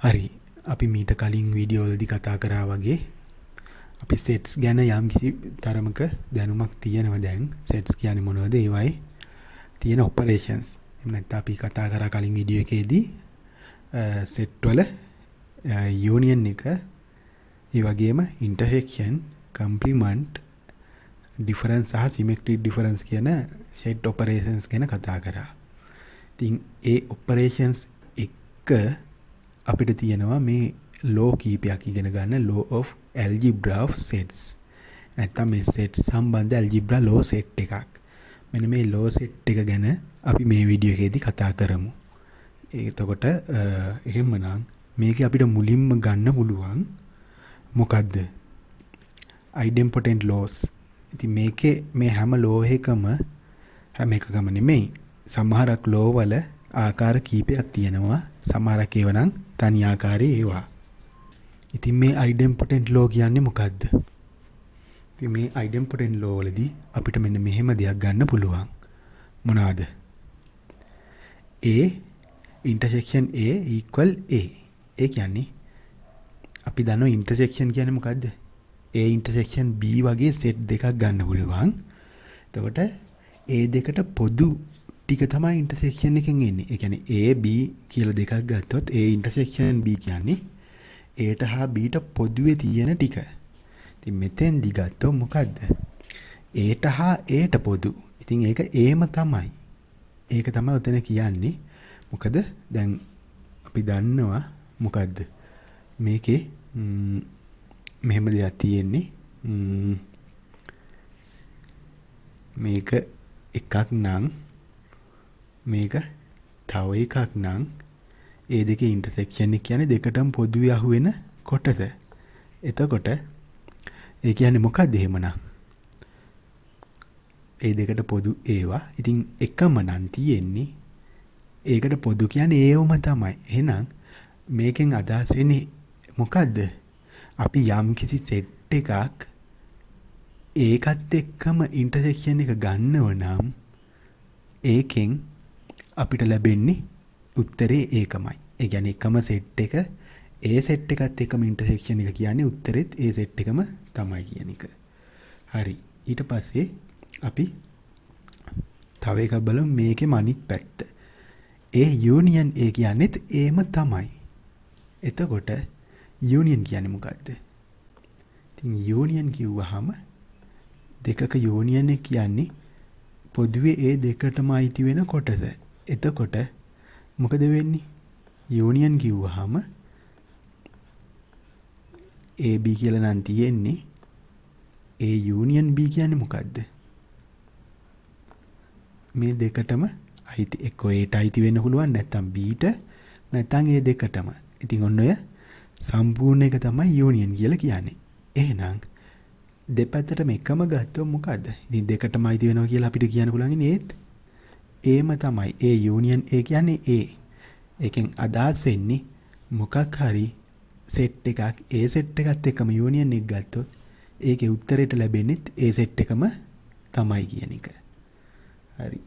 හරි අපි මීට කලින් වීඩියෝල්දි කතා කරා වගේ අපි සෙට්ස් ගැන යම් කිසි තරමක දැනුමක් තියෙනව දැන් සෙට්ස් කියන මොනවද ඒවයි තියෙන ඔපරේෂන්ස් එමනත් අපි කතා කර කලින් විඩිය එකේදී සෙට්වල යෝනියන් එක ඒ වගේම ඉන්ටර්ෆෙක්ෂන් කම්පලිමන්ට් ඩිෆරන්ස් සහ සිමෙක්ටි ඩිෆරන්ස් කියන සෙට් ඔපරේෂන්ස් ගැන කතා කරා තින් ඒ ඔපරේෂන්ස් එක අපිට තියෙනවා මේ ලෝ කීපයක් ඉගෙන ගන්න ලෝ of algebra of sets නැත්තම් මේ set සම්බන්ධ algebra law set එකක් මෙන්න මේ law set එක ගැන අපි මේ වීඩියෝ එකේදී කතා කරමු එතකොට එහෙමනම් මේක අපිට මුලින්ම ගන්න පුළුවන් මොකක්ද අයිඩම්පොටෙන්ට් ලෝස් ඉති මේකේ මේ හැම ලෝහකම හැම එකකම නෙමෙයි සමහරක් ලෝවල ආකාර කීපයක් තියෙනවා. සමහරක් ඒවනම් තනි ආකාරයේ ඒවා. ඉතින් මේ අයිඩෙම්පොටෙන්ට් ලෝ කියන්නේ මොකද්ද? ඉතින් මේ අයිඩෙම්පොටෙන්ට් ලෝ වලදී අපිට මෙන්න මෙහෙම දෙයක් ගන්න පුළුවන්. මොනවාද? A intersection A equal A. ඒ කියන්නේ අපි දන්නව ඉන්ටර්සෙක්ෂන් කියන්නේ මොකද්ද? A ඉන්ටර්සෙක්ෂන් B වගේ සෙට් දෙකක් ගන්න පුළුවන්. එතකොට A දෙකට පොදු ටික තමයි ඉන්ටසෙක්ෂන් එකෙන් එන්නේ එකැන AB කියල දෙකක් ගත්තොත් ඒ ඉන්ටසෙක්ෂන් B කියන්නේ ඒට හා බීට පොදුවේ තියෙන ටික ති මෙතෙන් දිගත්තෝ මොකක්ද ඒට හා ඒට පොදු ඉතින් ඒක ඒම තමයි ඒක තමයි ඔතන කියන්නේ මොකද දැන් අපි දන්නවා මොකක්ද මේකේ මෙහෙම දෙයක් තියෙන්නේ මේක එකක් නම් මේක තව එකක් නම් ඒ දෙක ඉන්ටසෙක්ෂන් එක කියන්නේ දෙකටම පොදුවේ අහුවෙන කොටස. එතකොට ඒ කියන්නේ මොකක්ද එහෙමනම්? ඒ දෙකට පොදු ඒවා. ඉතින් එකම නම් තියෙන්නේ ඒකට පොදු කියන්නේ ඒවම තමයි. එහෙනම් මේකෙන් අදහස් වෙන්නේ මොකද්ද? අපි යම් කිසි සෙට් එකක් ඒකත් එක්කම ඉන්ටර්සෙක්ෂන් එක ගන්නව නම් ඒකෙන් අපිට ලැබෙන්නේ උත්තරේ ඒකමයි. ඒ කියන්නේ එකම සෙට් එක ඒ සෙට් එකත් එකම ඉන්ටර්සෙක්ෂන් එක කියන්නේ උත්තරෙත් ඒ සෙට් එකම තමයි කියන එක. හරි. ඊට පස්සේ අපි තව එකක් බලමු මේකේ අනිත් පැත්ත. ඒ යූනියන් ඒ කියන්නේත් ඒම තමයි. එතකොට යූනියන් කියන්නේ මොකද්ද? ඉතින් යූනියන් කිව්වහම දෙකක යෝනියන කියන්නේ පොදුවේ ඒ දෙකටම අයිති වෙන කොටස එතකොට මොකද වෙන්නේ යෝනියන් කිව්වහම AB කියල නම් තියෙන්නේ ඒ යුනියන් B කියන්නේ මොකක්ද මේ දෙකටම අයිති එක්ක ඒට අයිති වෙන්න පුළුවන් නැත්තම් බීට නැත්තං ඒ දෙකටම ඉතින් ඔන්න ඔය සම්පූර්ණ එක තමයි යුනියන් කියල කියන්නේ එහෙනම් දෙපැතට එකම ගත්තව මොකක්ද ඉතින් දෙකටම අයිති වෙනවා කියලා අපිට කියන්න පුළුවන් ඒත් ඒම තමයි ඒ යූනියන් ඒ කියන්නේ ඒ එකෙන් අදහස් වෙන්නේ මොකක් හරි සෙට් එකක් ඒ සෙට් එකත් එකම යූනියන් එක ගත්තොත් ඒක උත්තරයට ලැබෙනෙත් ඒ සෙට් එකම තමයි කියන එක හරි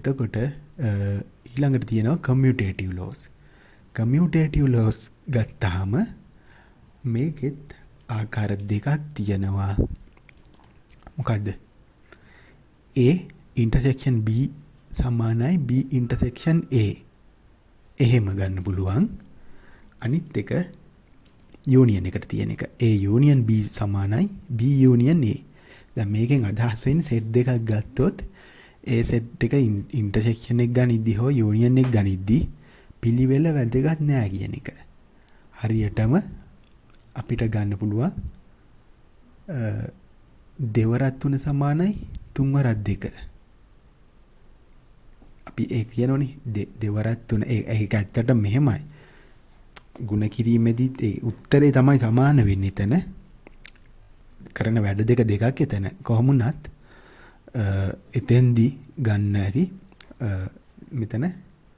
එතකොට ඊළඟට තියෙනවා කම්මියුටේටව් ලෝස් කම්මියුටේටව් ලෝස් ගත්තාම මේකෙත් ආකාර දෙකක් තියෙනවා මොකක්ද ඒ ඉන්ටසෙක්ෂන් B සමානයි B ඉන්ටර්සෙක්ෂන් A එහෙම ගන්න පුළුවන් අනිත් එක යුනියන් එකට තියෙන එක A යුනියන් B සමානයි B යුනියන් A දැන් මේකෙන් අදහස් වෙන්නේ සෙට් දෙකක් ගත්තොත් ඒ සෙට් එක ඉන්ටර්සෙක්ෂන් එක ගනිද්දි හෝ යුනියන් එක ගනිද්දි පිළිවෙල වැදගත් නෑ කියන එක හරියටම අපිට ගන්න පුළුවන් දෙවරත් තුන සමානයි තුන්වරත් දෙක අපි ඒ කියනෝනේ දෙවරක් තුන ඒක ඇත්තට මෙහෙමයි. ಗುಣ කිරීමේදී ඒ උත්තරේ තමයි සමාන වෙන්නේ එතන. කරන වැඩ දෙක දෙකක් එතන. කොහොමුණත් එතෙන්දී ගන්න ඇති මෙතන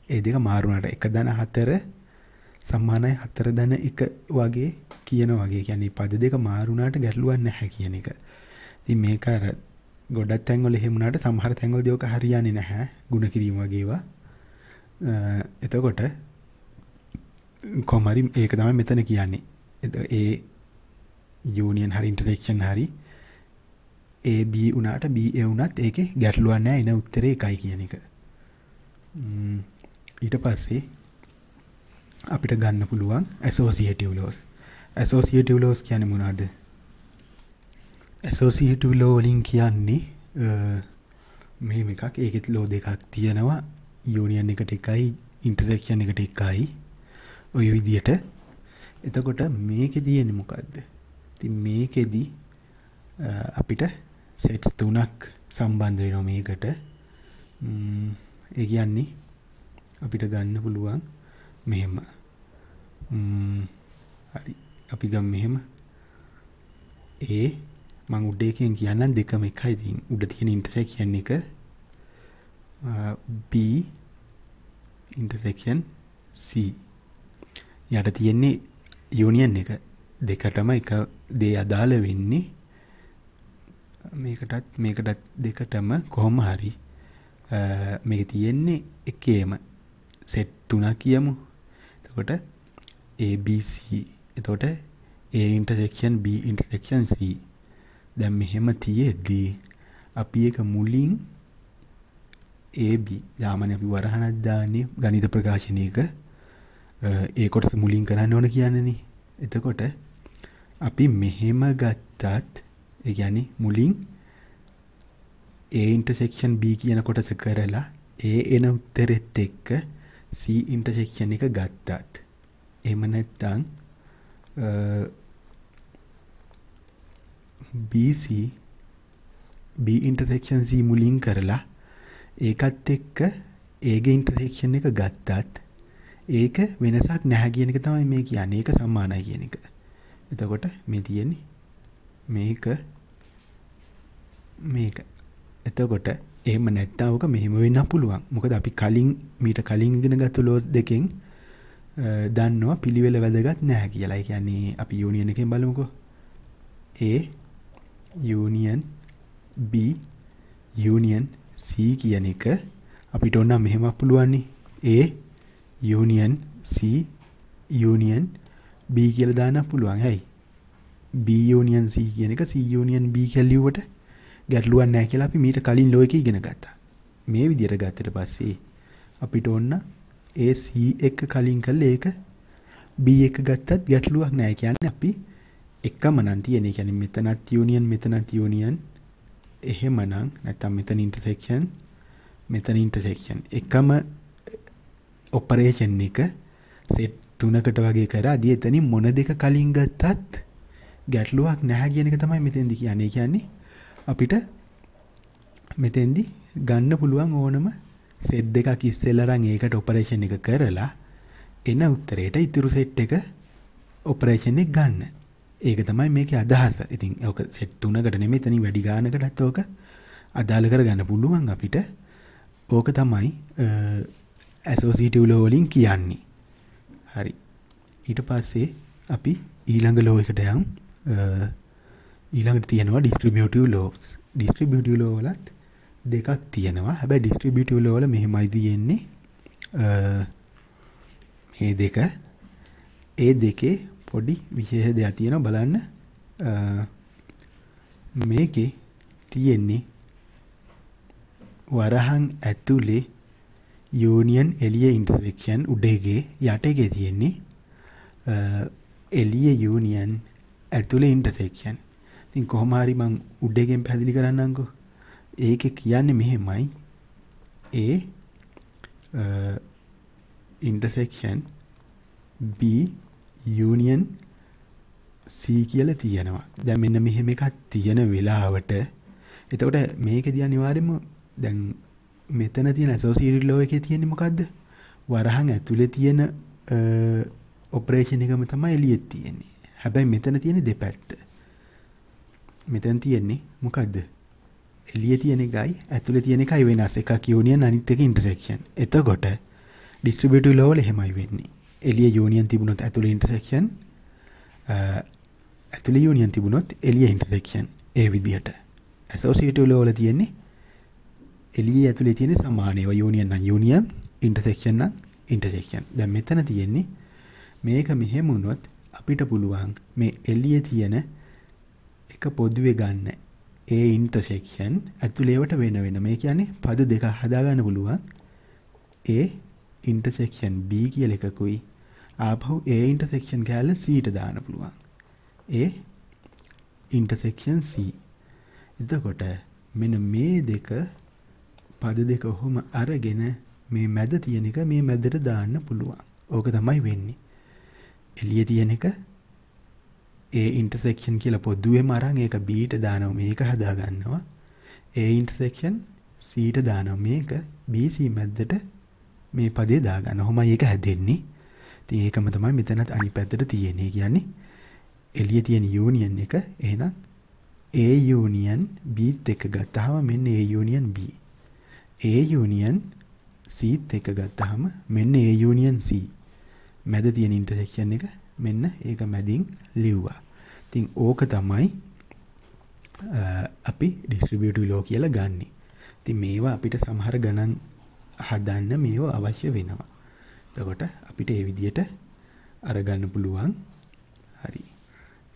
ඒ දෙක මාරුණට එක දන හතර සම්මානයි හතර දන එක වගේ කියන වගේ කියන්නේ පද දෙක මාරුණාට ගැටලුවක් නැහැ කියන එක. ඉතින් මේක අර ගොඩත් තැන්ගොල හෙමුණට සහර තැන්ගල් දෝක හරියන්නේ නැහැ ගුණ කිරීම වගේවා එතකොට කොමරි ඒක තම මෙතන කියන්නේ එත ඒ යනියන් හරි ඉන්ටරේක්ෂන් හරි ඒB වනාට B එවුනත් ඒක ගැටලුවන්න එන උත්තරේ එකයි කියන එක ඊට පස්සේ අපිට ගන්න පුළුවන් ඇසෝසිටව් ලෝස් ඇසෝසිටව් ලෝස් කියන මුණාද ඇසෝසිහිටු ලෝවලින් කියන්නේ මේ එකක් ඒකෙත් ලෝ දෙකක් තියෙනවා යෝනියන් එකට එකයි ඉන්ටරක්ෂන් එකට එකයි ඔය විදියට එතකොට මේක තියෙන මොකක්ද ති මේකෙදී අපිට සෙට්ස් තුනක් සම්බන්ධ වෙන මේකට ඒ කියන්නේ අපිට ගන්න පුළුවන් මෙහෙම හරි අපි ගම් මෙහෙම ඒ මං උඩේකෙන් කියන්න දෙකම එකයි දී උඩ තියෙන ඉන්ටසෙක් කියන්නේ එක B ඉන්ටසෙක්ෂන් C යට තියෙන්නේ යුනියන් එක දෙකටම එක දේ අදාළ වෙන්නේ මේකටත් මේකටත් දෙකටම කොහොම හරි මේක තියෙන්නේ එකේම සෙට් තුනා කියමු එතකොට ABC එතකොට A ඉන්ටසෙක්ෂන් B ඉන්ටසෙක්ෂන් C දැන් මෙහෙම තියෙද්දී අපි එක මුලින් AB සාමාන්‍ය අපි වරහනක් දාන්නේ ගණිත ප්‍රකාශනයක ඒ කොටස මුලින් කරන්න ඕන කියන්නේනේ. එතකොට අපි මෙහෙම ගත්තත් ඒ කියන්නේ මුලින් A intersection B කියන කොටස කරලා A එන උත්තරෙත් එක්ක C intersection එක ගත්තත් එහෙම නැත්නම් BC B ඉන්ටර්සෙක්ෂන් C මුලින් කරලා ඒකත් එක්ක ඒගේ ඉන්ටර්සෙක්ෂන් එක ගත්තත් ඒක වෙනසක් නැහැ කියන එක තමයි මේ කියන්නේ. ඒක සමානයි කියන එක. එතකොට මේ තියෙන්නේ මේක මේක. එතකොට එහෙම නැත්නම් ඔක මෙහෙම වෙන්න පුළුවන්. මොකද අපි කලින් මීට කලින් ඉගෙන ගත්ත ලෝස් දෙකෙන් දන්නවා පිළිවෙල වැදගත් නැහැ කියලා. ඒ කියන්නේ අපි යුනියන් එකෙන් බලමුකෝ. ඒ යනියන් B යනියන් C කියන එක අපිට ඔන්න මෙහෙම පුළුවන්නේ A යනියන් C යනියන් B කියලා දාන්න පුළුවන් හැයි B යනියන් C කියන එක C යනියන් B කියලා ලියුවට ගැටලුවක් නැහැ කියලා අපි මීට කලින් ලෝ එකේ ඉගෙන ගත්තා මේ විදියට ගත්තට පස්සේ අපිට ඔන්න AC එක කලින් කළ ඒක B එක ගත්තත් ගැටලුවක් නැහැ කියන්නේ අපි එකම නම් තියෙන කියන්නේ මෙතනත් යුනියන් මෙතනත් යුනියන් එහෙමනම් නැත්තම් මෙතන ඉන්ටර්සෙක්ෂන් මෙතන ඉන්ටර්සෙක්ෂන් එකම ඔපරේෂන් එක සෙට් තුනකට වගේ කරා දිය එතනින් මොන දෙක කලින් ගත්තත් ගැටලුවක් නැහැ කියන එක තමයි මෙතෙන්දි කියන්නේ කියන්නේ අපිට මෙතෙන්දි ගන්න පුළුවන් ඕනම සෙට් දෙකක් ඉස්සෙල්ලරන් ඒකට ඔපරේෂන් එක කරලා එන උත්තරයට ඉතුරු සෙට් එක ඔපරේෂන් එක ගන්න. ඒක තමයි මේක අදහස ඉතින් ඕක සෙට්ටුනකට නෙමේ තනි වැඩි ගානකටත් ඕක අදාළ කර ගන්න පුළුවන් අපිට ඕක තමයි ඇසෝසිටව් ලෝලින් කියන්නේ හරි ඊට පස්සේ අපි ඊළඟ ලෝ එකට යම් ඊළඟට තියෙනවා ඩිස්ට්‍රිබියටව ලෝස් ඩිස්ට්‍රිබියටව ලෝවලත් දෙකක් තියෙනවා හැබැ ඩිස්ට්‍රිබියටව ලෝල මෙහෙමයි තියෙන්නේ මේ දෙක ඒ දෙකේ පොඩි විශේෂ දෙයක් තියෙනවා බලන්න මේකේ තියෙන්නේ වරහන් ඇතුලේ යූනියන් එළිය ඉන්ටරෙක්ෂන් උඩේගේ යටගේ තියෙන්නේ එළිය යූනියන් ඇතුලේ ඉන්ටරෙක්ෂන් ඉතින් කොහොම හරි මං උඩගෙන් පැහැදිලි කරන්නම්කෝ ඒක කියන්නේ මෙහෙමයි A intersection B union C කියල තියෙනවා දැන් මෙන්න මෙහෙම එකක් තියෙන වෙලාවට එතකොට මේක දිය අනිවාර්යම දැන් මෙතන තියෙන ඇසෝසීටඩ් ලෝ එකේ තියෙන්නේ මොකද්ද වරහන් ඇතුලේ තියෙන ඔපරේෂණ එකම තමයි එළියෙත් තියෙන්නේ හැබැයි මෙතන තියෙන දෙපැත්ත මෙතැන් තියෙන්නේ මොකක්ද එලිය තියෙන ගයි ඇතුළ තියෙන එකයි වෙනස් එක කියවනිය අනිත්තක ඉන්ටසෙක්ෂන් එතකොට ඩිස්ට්‍රිබිටු ලෝල හෙමයි වෙන්නේ එලිය යෝනියන් තිබුණොත් ඇතුළ ඉන්ටරෙක්ෂන් ඇතුළ යෝනියන් තිබුණොත් එලිය ඉන්ටරෙක්ෂන් ඒ විදිහට ඇසෝසිටව ලෝල තියෙන්නේ එලිය ඇතුළේ තියෙන සමානයව යෝනියන් යෝනියම් ඉන්ටසෙක්ෂන් ඉන්ටසෙක්ෂන් දැම් මෙතන තියෙන්නේ මේක මෙහෙමුණොත් අපිට පුළුවන් මේ එල්ලිය තියෙන එක පොදුවේ ගන්න ඒ ඉන්ටසෙක්ෂන් ඇතුළේවට වෙන වෙන මේ කියන්නේ පද දෙක හදාගන්න පුළුවන් ඒ ඉන්ටසෙක්ෂන් B කියල එකකුයි ආපහු A ඉන්ටර්සෙක්ෂන් කැල්ල Cට දාන්න පුළුවන්. A ඉන්ටර්සෙක්ෂන් C. එතකොට මෙන්න මේ දෙක පද දෙක ඔහොම අරගෙන මේ මැද තියෙන එක මේ මැදට දාන්න පුළුවන්. ඕක තමයි වෙන්නේ. එළියේ තියෙන එක A intersection කියලා පොදුවේම අරන් ඒක Bට දානවා මේක හදා ගන්නවා. A intersection Cට දානවා මේක BC මැද්දට මේ පදේ දාගන්න. ඔහොමයි ඒක හැදෙන්නේ. ඉතින් ඒකම තමයි මෙතනත් අනිත් පැත්තට තියෙන්නේ කියන්නේ එළිය තියෙන යූනියන් එක එහෙනම් A යූනියන් B එක ගත්තාම මෙන්න A union B. A union C එක ගත්තාම මෙන්න A යූනියන් C. මැද තියෙන ඉන්ටර්සෙක්ෂන් එක මෙන්න ඒක මැදින් ලිව්වා. ඉතින් ඕක තමයි අපි ඩිස්ට්‍රිබියුටිව් ලෝ කියලා ගන්නෙ. ඉතින් මේවා අපිට සමහර ගණන් හදන්න මේව අවශ්‍ය වෙනවා. එතකොට අපිට ඒ විදිහට අරගන්න පුළුවන්. හරි.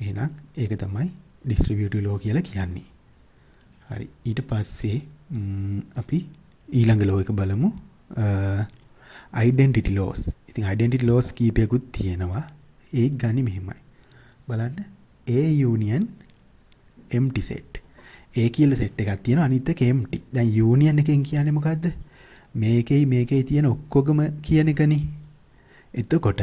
එහෙනම් ඒක තමයි ඩිස්ට්‍රිබියුටිව් ලෝ කියලා කියන්නේ. හරි. ඊට පස්සේ අපි ඊළඟ ලෝ එක බලමු. ඩෙන්ටි ලෝස් ඉතින් අයිඩෙන්ටි ලෝස් කීපයකුත් තියෙනවා ඒ ගනි මෙහෙමයි බලන්න A union empty set A කියල සෙට් එකක් තියෙන අනිත්තක එම්ටි දැන් යුනියන් එකෙන් කියන්නේ මොකක්ද මේකයි මේකයි තියෙන ඔක්කොගම කියන එකනේ එතකොට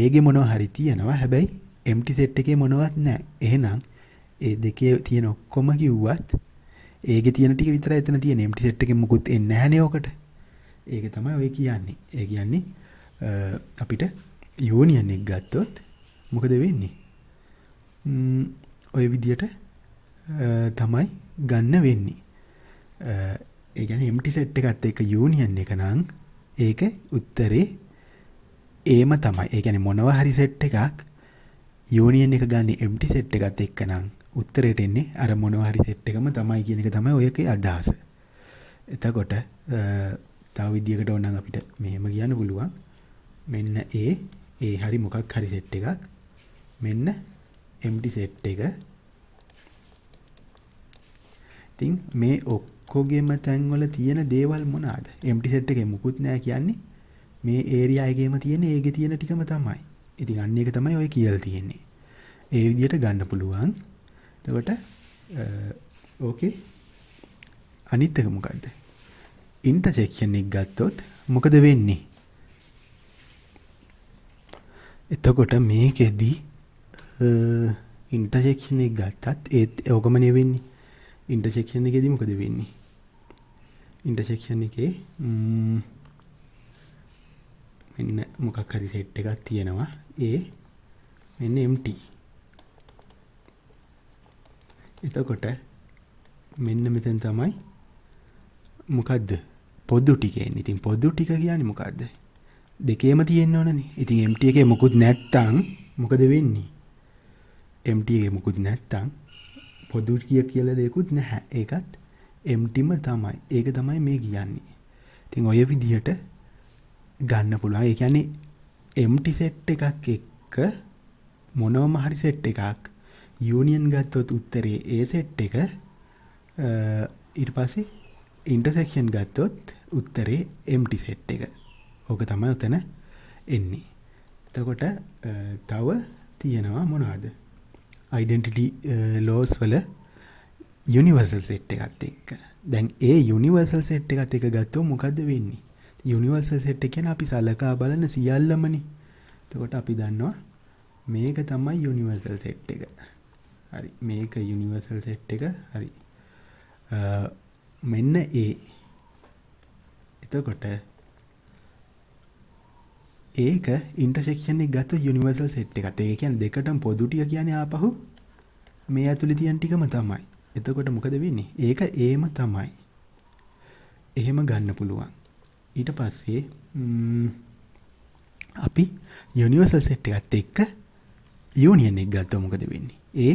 ඒගේ මොනව හරි තියෙනවා හැබැයි එම්ටි සෙට් එකේ මොනවත් නෑ එහෙනම් ඒ දෙකේ තියෙන ඔක්කොම කිව්වත් ඒක තියෙන ටික විතර එතන තියෙන එම්ටි සෙට් එකෙන් මුකුත් එන්නේ නැහැ නේ ඔකට ඒක තමයි ඔය කියන්නේ ඒ කියන්නේ අපිට යෝනියන් එක ගත්තොත් මොකද වෙන්නේ ඔය විදියට තමයි ගන්න වෙන්නේ ඒගැන එම්ටි සෙට් එකත් එක යෝනියන් එක නං ඒක උත්තරේ ඒම තමයි ඒ ගැන මොනව හරි සෙට් එකක් යෝනියන් එක ගන්න එම්ටි සෙට් එකත් එක්ක නම් උත්තරයට එන්නේ අර මොනවහරි සෙට් එකම තමයි කියන එක තමයි ඔයක අදහස එතකොට තව විදිියකට ඔන්නම් අපිට මෙහෙම කියන්න පුළුවන් මෙන්න ඒ ඒ හරි මොකක් හරි සෙට් එකක් මෙන්න එම්ටි සෙට් එක තින් මේ ඔක්කෝගේම තැන්වල තියෙන දේවල් මොනාද එම්ටි සෙට් එක මුකුත් නෑ කියන්නේ මේ ඒරියා එකේම තියෙන ඒකේ තියෙන ටිකම තමයි. ඉතින් අන්න ඒක තමයි ඔය කියලා තියෙන්නේ. ඒ විදිහට ගන්න පුළුවන්. එතකොට ඕකේ අනිත් එක මොකද්ද? ඉන්ටර්සෙක්ෂන් එක ගත්තොත් මොකද වෙන්නේ? එතකොට මේකෙදි ඉන්ටර්සෙක්ෂන් එක ගත්තත් ඒත් ඕකම නෙවෙන්නේ. ඉන්ටර්සෙක්ෂන් එකේදී මොකද වෙන්නේ? ඉන්ටර්සෙක්ෂන් එකේ ම්ම් මෙන්න මොකක් හරි සෙට් එකක් තියෙනවා ඒ මෙන්න MT එතකොට මෙන්න මෙතෙන් තමයි මොකද්ද පොදු ටික එන්නේ. ඉතින් පොදු ටික කියන්නේ මොකද්ද? දෙකේම තියෙන්න ඕනනේ. ඉතින් MT එකේ මොකුත් නැත්තම් මොකද වෙන්නේ? MT එකේ මොකුත් නැත්තම් පොදු ටික කියලා දෙයක්වත් නැහැ. ඒකත් MTම තමයි. ඒක තමයි මේ කියන්නේ. ඉතින් ඔය විදිහට ගන්න පුළුවන්. ඒ කියන්නේ empty set එකක් එක්ක මොනවම හරි set එකක් union ගත්තොත් උත්තරේ A set එක ඊට පස්සේ ඉන්ටර්සෙක්ෂන් ගත්තොත් උත්තරේ empty set එක. ඕක තමයි උතන එන්නේ. එතකොට තව තියෙනවා මොනවද? identity laws වල universal set එකත් එක්ක. දැන් ඒ universal set එකත් එක ගත්තොත් මොකද්ද වෙන්නේ? යුනිවර්සල් සෙට් එකෙන් අපි සලකා බලන සියල්ලමනි තකොට අපි දන්නවා මේක තමයි යුනිවර්සල් සෙට් එක හරි මේක යුනිවර්සල් සෙට් එක හරි මෙන්න ඒ එතකොට ඒක ඉන්ටසෙක්ෂණ ගත යුනිවර්සල් සෙට් එකත් ඒ කියන් දෙකටම් පොදුටිය කියන ආපහු මේ ඇතුළි තියන් ටිකම තමයි එතකොට මොකද වෙන්නේ ඒක ඒම තමයි එහෙම ගන්න පුළුවන් ඊට පස්සේ අපි යනිවර්සල් සෙට් එකත් එක්ක යුනියන් එක් ගත්තව මොකද වෙන්නේ A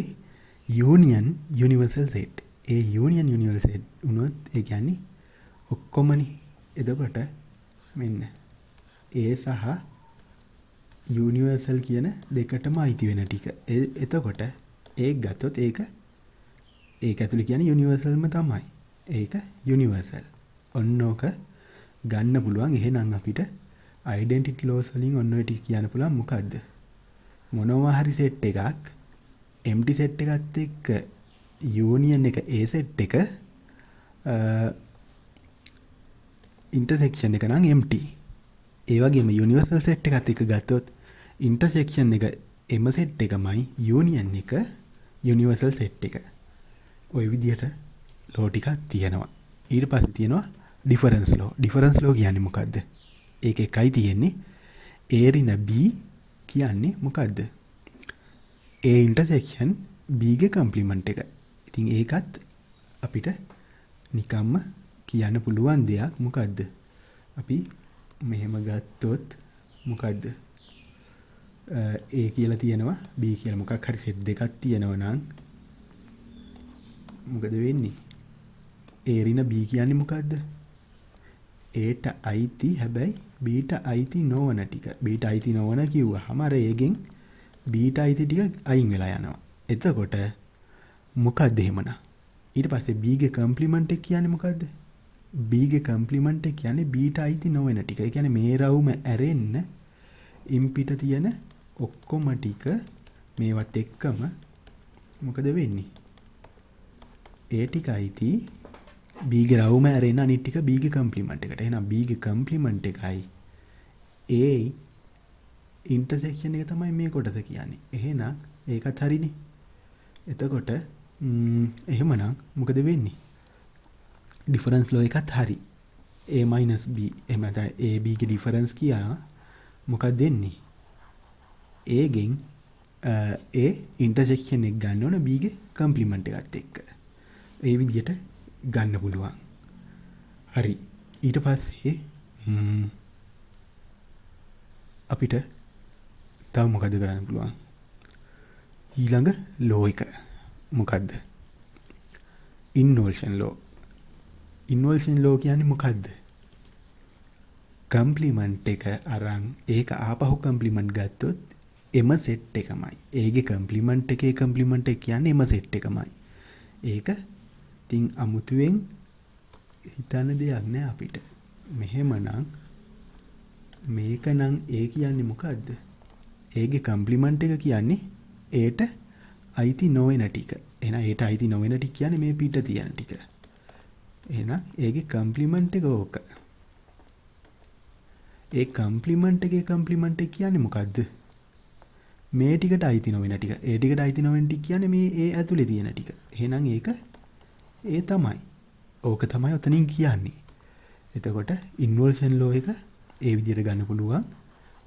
union universal set A union universal set වුණොත් ඒ කියන්නේ ඔක්කොමනි එදකොට මෙන්න ඒ සහ යුනිවර්සල් කියන දෙකටම අයිති වෙන ටික එතකොට ඒ ගත්තොත් ඒක ඒ ඇතුළි කියන යුනිවර්සල්ම තමයි ඒක යුනිවර්සල් ඔන්නෝක ගන්න පුළුවන් එහෙනම් අපිට ඩෙන්ටි ලෝස් වලින් ඔන්නට කියන්න පුළන් මොකක්ද මොනවා හරි සෙට් එකක් එම්ටි සෙට් එකත් එක්ක යෝනියන් එක ඒ සෙට් එක ඉන්ටසෙක්ෂන් එක නම් එම්ට ඒවගේම යුනිවර්සල් සෙට් එකත් එක ගත්තොත් ඉන්ටසෙක්ෂන් එක එම සෙට් එකමයි යෝනියන් එක යුනිවර්සල් සෙට් එක ඔය විදියට ලෝටිකක් තියෙනවා ඊට පස් තියෙනවා ඩිෆරන්ස් ලෝ ඩිෆරන්ස් ලෝ කියන්නේ මොකක්ද ඒක එකයි තියෙන්නේ ඒරින B කියන්නේ මොකක්ද ඒ ඉන්ටසෙක්ෂන් බීග කම්පලිමන්ට් එක ඉතින් ඒකත් අපිට නිකම්ම කියන්න පුළුවන් දෙයක් මොකක්ද අපි මෙහෙම ගත්තොත් මොකක්ද ඒ කියලා තියෙනවා B කියලා මොකක් හරි සෙට් දෙකක් තියෙනවා නම් මොකද වෙන්නේ ඒරින B කියන්නේ මොකක්ද ඒට අයිති හැබැයි බීට අයිති නොවන ටික බීට අයිති නොවන කිව්ව හමර ඒගෙන් බීට අයිති ටික අයින් වෙලා යනවා එතකොට මොකක්ද එහෙමන ඊට පස්සේ බීග කම්පලිමෙන්ට් එක කියන්නේ මොකද්ද බීග කම්පලිමෙන්ට් එක කියන්නේ බීට අයිති නොවන ටික ඒ කියන්නේ මේ රවුම ඇරෙන්න ඉම්පිට තියෙන ඔක්කොම ටික මේවත් එක්කම මොකද වෙන්නේ ඒ ටික අයිති බීග රවම ඇරෙන අනිට්ටික බීග කම්පලිමට් එකට එන බීග කම්පලිමට් එකයි ඒ ඉන්ටසෙක්ෂන් එක තමයි මේ කොටස කියන්නේ එහෙනම් ඒකත් හරිනි එතකොට එහෙමනම් මොකද වෙන්නේ ඩිෆරන්ස් ලෝ එකත් හරි ඒමයිනස්B එමත ඒBග ඩිෆරන්ස් කියා මොකක් දෙන්නේ ඒගෙන් ඒ ඉන්ටසෙක්ෂන් එක ගන්න ඕන බීග කම්පලිමට් එකත් එක්ක ඒ විදියට ගන්න පුළුවන් හරි ඊට පස්සේ අපිට තව මොකද කරන්න පුළුවන් ඊළඟ ලෝයික මොකක්ද ඉන්නෝල්ෂන් ලෝ ඉන්වල්ෂන් ලෝ කියන්නේ මොකක්ද කම්පලිමන්ට් එක අරං ඒක ආපහු කම්පලිමන්ට් ගත්තොත් එම සෙට් එකමයි ඒගේ කම්පලිමන්ට් එකේ කම්පලිමන්ට් එක කියන්නේ එම සෙට් එකමයි ඒක ඉතින් අමුතුවෙන් හිතන්න දෙයක් නෑ අපිට. මෙහෙමනම් මේක නම් ඒ කියන්නේ මොකද්ද? ඒගේ කම්ප්ලිමන්ට් එක කියන්නේ ඒට අයිති නොවන ටික. එහෙනම් ඒට අයිති නොවන ටික කියන්නේ මේ පිට තියෙන ටික. එහෙනම් ඒගේ කම්ප්ලිමන්ට් එක ඕක. ඒ කම්ප්ලිමන්ට් එකේ කම්ප්ලිමන්ට් එක කියන්නේ මොකද්ද? මේ ටිකට අයිති නොවන ටික. ඒ ටිකට අයිති නොවන ටික කියන්නේ මේ ඒ ඇතුලේ තියෙන ටික. එහෙනම් ඒක ඒ තමයි ඕක තමයි ඔතනින් කියන්නේ එතකොට ඉන්වර්ෂන් ලෝ එක ඒ විදියට ගන්න පුළුවන්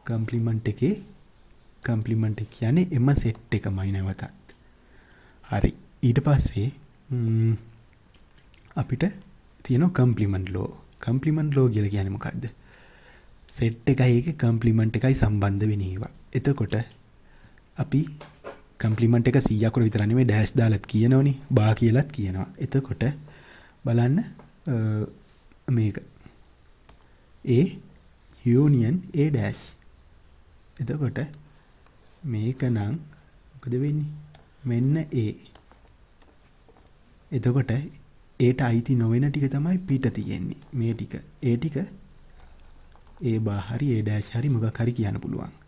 කම්පලිමන්ට් එකේ කම්පලිමන්ට් එක කියන්නේ එම සෙට් එකමයි නැවතත් හරි ඊට පස්සේ අපිට තියෙන කම්පලිමන්ට් ලෝ කම්පලිමන්ට් ලෝ කියලා කියන්නේ මොකද්ද සෙට් එකයි ඒක කම්පලිමන්ට් එකයි සම්බන්ධ වෙන ඒවා එතකොට අපි කම්පලිමට එක සීයකුර විතරන්නේ මේ ඩෑස් දාලත් කියනවනි බා කියලත් කියනවා එතකොට බලන්න මේක ඒ යෝනියන් ඒ ඩෑස් එතකොට මේක නං මොකද වෙන්නේ මෙන්න ඒ එතකොට ඒට අයිති නොවෙන ටික තමයි පිට තියෙන්නේ මේ ටික ඒ ටික ඒ බාහරි ඒ ඩෑශ් හරි මොකක් හරි කියන්න පුළුවන්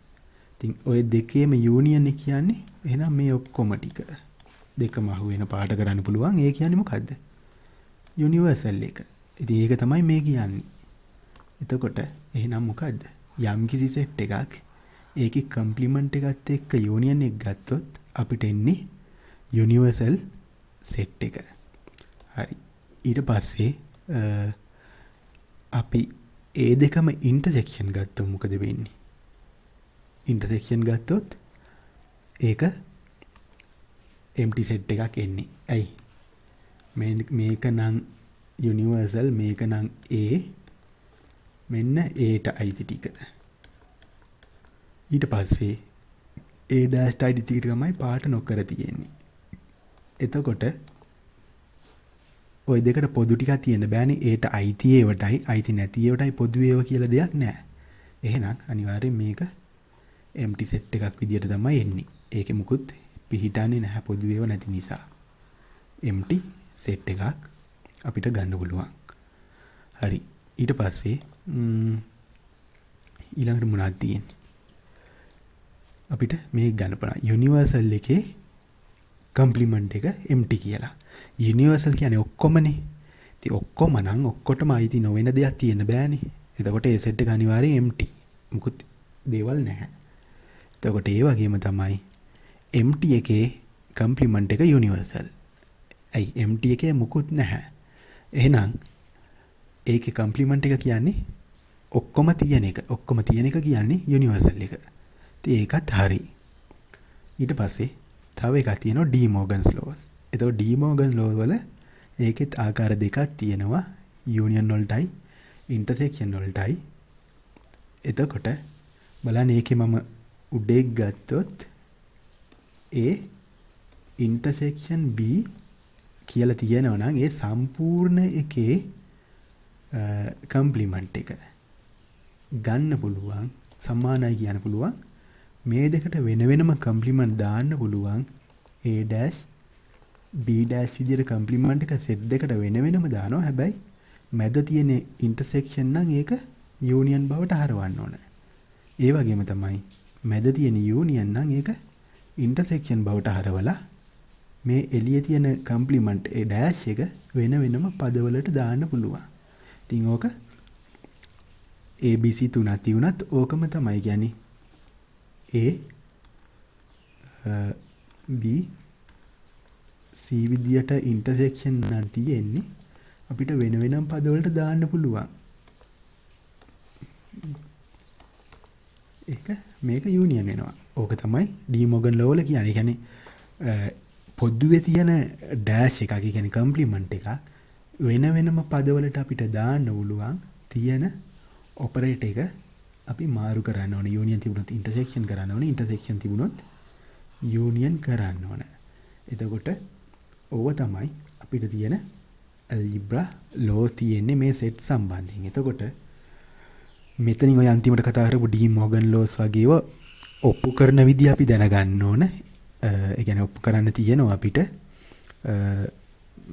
ඉතින් ওই දෙකේම යූනියන් කියන්නේ එහෙනම් මේ ඔක්කොම ටික දෙකම අහුවෙන පාට කරන්න පුළුවන්. ඒ කියන්නේ මොකද්ද? යුනිවර්සල් එක. ඉතින් ඒක තමයි මේ කියන්නේ. එතකොට එහෙනම් මොකද්ද? යම් කිසි සෙට් එකක් ඒකේ කම්ප්ලිමන්ට් එකත් එක්ක යූනියන් එක ගත්තොත් අපිට එන්නේ යුනිවර්සල් සෙට් එක. හරි. ඊට පස්සේ අපි ඒ දෙකම ඉන්ටර්සෙක්ෂන් ගත්තොත් මොකද වෙන්නේ? ඉන්ටසෙක්ෂන් ගත්තොත් ඒක එම්ටි සෙට් එකක් එන්නේ ඇයි මේක නං යුනිවර්සල් මේක නං ඒ මෙන්න ඒට අයිති ටික ඊට පස්සේ ඒ ඩෑස්ටයි ඩිතිකට ගමයි පාට නොකර තියෙන්නේ එතකොට ඔය දෙකට පොදු ටික තියෙන බෑනේ ඒට අයිතියේවටයි අයිති නැතියවටයි පොදුවේව කියලා දෙයක් නෑ එහෙනම් අනිවාර්යෙන් මේක එම්ටි සෙට් එකක් විදිහට තමයි එන්නේ ඒක මුකුත් පිහිටන්නේ නැහැ පොදු වේව නැති නිසා එම්ටි සෙට් එකක් අපිට ගන්න පුළුවන් හරි ඊට පස්සේ ඊළඟට මොනවද තියෙන්නේ අපිට මේ ගණපන යුනිවර්සල් එකේ කම්පලිමන්ට් එක එම්ටි කියලා යුනිවර්සල් කියන්නේ ඔක්කොමනේ ඉතින් ඔක්කොම නම් ඔක්කොටම අයිති නොවන දෙයක් තියෙන්න බෑනේ එතකොට ඒ සෙට් එක අනිවාර්යෙන් එම්ටි මුකුත් දේවල් නැහැ තකොට ඒ වගේම තමයි MT එකේ කම්ප්ලිමන්ට් එක යුනිවර්සල්. ඇයි MT එකේ මොකුත් නැහැ. එහෙනම් ඒකේ කම්ප්ලිමන්ට් එක කියන්නේ ඔක්කොම තියෙන එක. ඔක්කොම තියෙන එක කියන්නේ යුනිවර්සල් එක. ඉතින් ඒකත් හරි. ඊට පස්සේ තව එකක් තියෙනවා ඩී මෝගන්ස් ලෝස්. එතකොට ඩී මෝගන්ස් ලෝ වල ඒකෙත් ආකාර දෙකක් තියෙනවා යූනියන් වලටයි ඉන්ටර්සෙක්ෂන් වලටයි. එතකොට බලන්න ඒකේ මම උඩෙක් ගත්තොත් ඒ ඉන්ටසෙක්ෂන් B කියලා තියෙනවා නම් ඒ සම්පූර්ණ එකේ කම්ප්ලිමන්ට් එක ගන්න පුළුවන් සම්මානයි කියන්න පුළුවන් මේ දෙකට වෙන වෙනම කම්ප්ලිමන්ට් දාන්න පුළුවන් A dash B dash විදිහට කම්ප්ලිමන්ට් එක සෙට් දෙකට වෙන වෙනම දානවා හැබැයි මැද තියෙන ඉන්ටර්සෙක්ෂන් නම් ඒක යූනියන් බවට හරවන්න ඕන ඒ වගේම තමයි මැද තියෙන යූනියන් නම් ඒක ඉන්ටර්සෙක්ෂන් බවට හරවලා මේ එළියේ තියෙන කම්ප්ලිමන්ට් ඒ ඩෑෂ් එක වෙන වෙනම පදවලට දාන්න පුළුවන්. ඉතින් ඕක ABC තුනක් තියුණත් ඕකම තමයි කියන්නේ A B C විදියට ඉන්ටර්සෙක්ෂන් නම් තියෙන්නේ අපිට වෙන වෙනම පදවලට දාන්න පුළුවන්. ඒක මේක යුනියන් වෙනවා ඕක තමයි ඩීමෝගන් ලෝල කියන ගැන පොද්දුවේ තියෙන ඩෑශ් එකක ගැන කම්පලිමන්ට් එක වෙන වෙනම පදවලට අපිට දාන්න උළුවන් තියෙන ඔපරේට එක අපි මාරු කරන්න ඕන යුනියන් තිබුණොත් ඉන්ටසෙක්ෂන් කරන්න ඕන ඉන්ටසෙක්ෂන් තිබුණොත් යුනියන් කරන්න ඕන එතකොට ඕව තමයි අපිට තියෙන ඇල්ලිබ්‍රා ලෝ තියෙන්නේ මේ සෙට් සම්බන්ධයෙන් එතකොට මෙතනින් ඔය අන්තිමට කතා කරපු ඩී මෝගන් ලෝස් වගේව ඔප්පු කරන විදිහ අපි දැනගන්න ඕන ඒ කියන්නේ ඔප්පු කරන්න තියෙනවා අපිට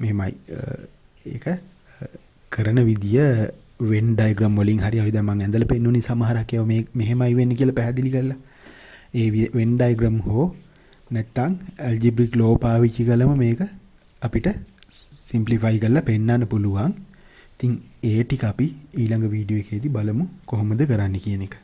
මෙහෙමයි ඒක කරන විදිය වෙන් ඩයිග්‍රම් වලින් හරි අපි දැන් මම ඇඳලා පෙන්නුනේ සමහරක් ඒවා මේ මෙහෙමයි වෙන්නේ කියලා පැහැදිලි කරලා ඒ වෙන් ඩයිග්‍රම් හෝ නැත්තම් ඇල්ජිබ්‍රික් ලෝ පාවිච්චි කළම මේක අපිට සිම්ප්ලිෆයි කරලා පෙන්වන්න පුළුවන් ඉතින් ඒ ටික අපි ඊළඟ වීඩියෝ එකේදී බලමු කොහොමද කරන්න කියන එක